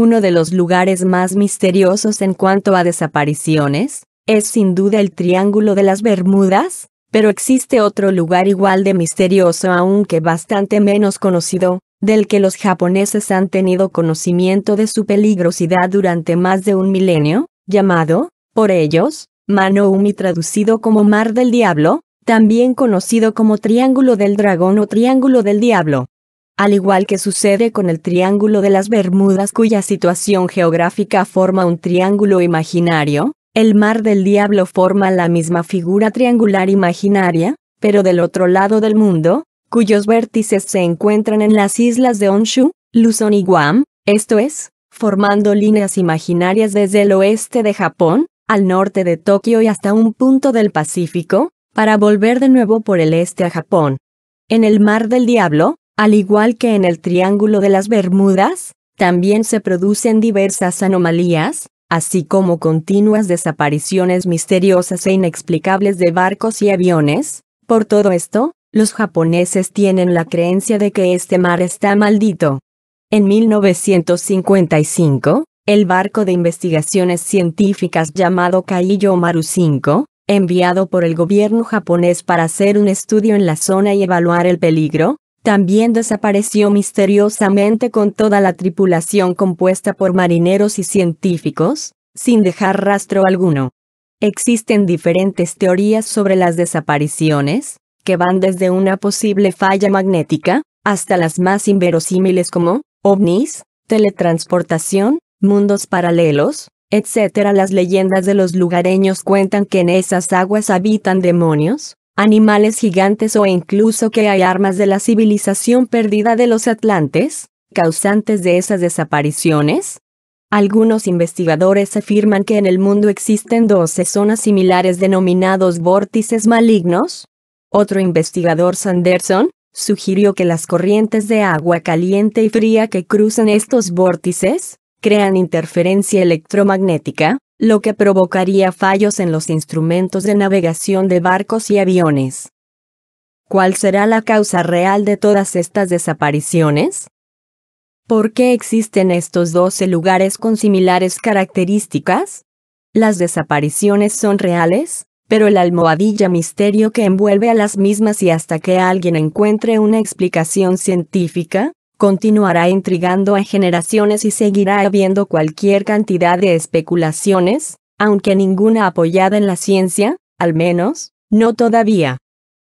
Uno de los lugares más misteriosos en cuanto a desapariciones, es sin duda el Triángulo de las Bermudas, pero existe otro lugar igual de misterioso aunque bastante menos conocido, del que los japoneses han tenido conocimiento de su peligrosidad durante más de un milenio, llamado, por ellos, Manoumi traducido como Mar del Diablo, también conocido como Triángulo del Dragón o Triángulo del Diablo al igual que sucede con el Triángulo de las Bermudas cuya situación geográfica forma un triángulo imaginario, el Mar del Diablo forma la misma figura triangular imaginaria, pero del otro lado del mundo, cuyos vértices se encuentran en las islas de Honshu, Luzon y Guam, esto es, formando líneas imaginarias desde el oeste de Japón, al norte de Tokio y hasta un punto del Pacífico, para volver de nuevo por el este a Japón. En el Mar del Diablo, al igual que en el Triángulo de las Bermudas, también se producen diversas anomalías, así como continuas desapariciones misteriosas e inexplicables de barcos y aviones. Por todo esto, los japoneses tienen la creencia de que este mar está maldito. En 1955, el barco de investigaciones científicas llamado Kaiyo Maru 5, enviado por el gobierno japonés para hacer un estudio en la zona y evaluar el peligro, también desapareció misteriosamente con toda la tripulación compuesta por marineros y científicos, sin dejar rastro alguno. Existen diferentes teorías sobre las desapariciones, que van desde una posible falla magnética, hasta las más inverosímiles como, ovnis, teletransportación, mundos paralelos, etc. Las leyendas de los lugareños cuentan que en esas aguas habitan demonios, animales gigantes o incluso que hay armas de la civilización perdida de los atlantes, causantes de esas desapariciones? Algunos investigadores afirman que en el mundo existen 12 zonas similares denominados vórtices malignos. Otro investigador Sanderson sugirió que las corrientes de agua caliente y fría que cruzan estos vórtices crean interferencia electromagnética, lo que provocaría fallos en los instrumentos de navegación de barcos y aviones. ¿Cuál será la causa real de todas estas desapariciones? ¿Por qué existen estos 12 lugares con similares características? Las desapariciones son reales, pero el almohadilla misterio que envuelve a las mismas y hasta que alguien encuentre una explicación científica, continuará intrigando a generaciones y seguirá habiendo cualquier cantidad de especulaciones, aunque ninguna apoyada en la ciencia, al menos, no todavía.